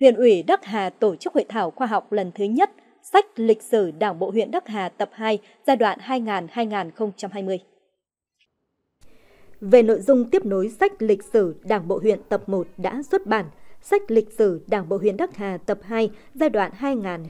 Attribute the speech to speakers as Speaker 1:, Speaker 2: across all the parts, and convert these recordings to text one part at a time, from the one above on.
Speaker 1: huyện ủy Đắc Hà tổ chức hội thảo khoa học lần thứ nhất sách lịch sử Đảng bộ huyện Đắc Hà tập 2 giai đoạn 2000-2020. Về nội dung tiếp nối sách lịch sử Đảng bộ huyện tập 1 đã xuất bản, sách lịch sử Đảng bộ huyện Đắc Hà tập 2 giai đoạn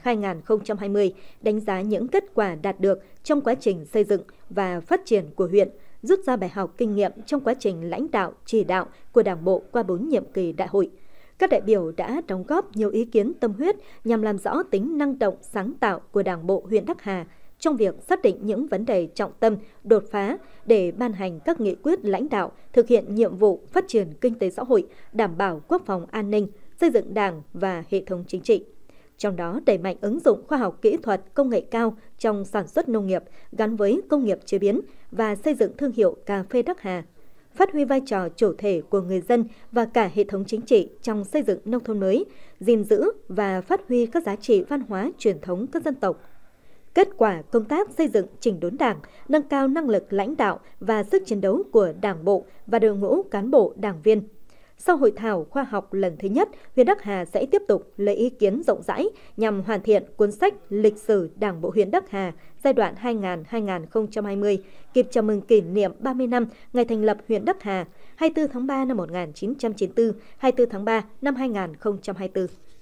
Speaker 1: 2000-2020 đánh giá những kết quả đạt được trong quá trình xây dựng và phát triển của huyện, rút ra bài học kinh nghiệm trong quá trình lãnh đạo, chỉ đạo của Đảng bộ qua 4 nhiệm kỳ đại hội – các đại biểu đã đóng góp nhiều ý kiến tâm huyết nhằm làm rõ tính năng động sáng tạo của Đảng bộ huyện Đắc Hà trong việc xác định những vấn đề trọng tâm, đột phá để ban hành các nghị quyết lãnh đạo thực hiện nhiệm vụ phát triển kinh tế xã hội, đảm bảo quốc phòng an ninh, xây dựng Đảng và hệ thống chính trị trong đó đẩy mạnh ứng dụng khoa học kỹ thuật công nghệ cao trong sản xuất nông nghiệp gắn với công nghiệp chế biến và xây dựng thương hiệu cà phê Đắc Hà phát huy vai trò chủ thể của người dân và cả hệ thống chính trị trong xây dựng nông thôn mới, gìn giữ và phát huy các giá trị văn hóa truyền thống các dân tộc. Kết quả công tác xây dựng chỉnh đốn đảng, nâng cao năng lực lãnh đạo và sức chiến đấu của đảng bộ và đội ngũ cán bộ đảng viên sau hội thảo khoa học lần thứ nhất, huyện Đắc Hà sẽ tiếp tục lấy ý kiến rộng rãi nhằm hoàn thiện cuốn sách Lịch sử Đảng bộ huyện Đắc Hà giai đoạn 2000-2020, kịp chào mừng kỷ niệm 30 năm ngày thành lập huyện Đắc Hà, 24 tháng 3 năm 1994, 24 tháng 3 năm 2024.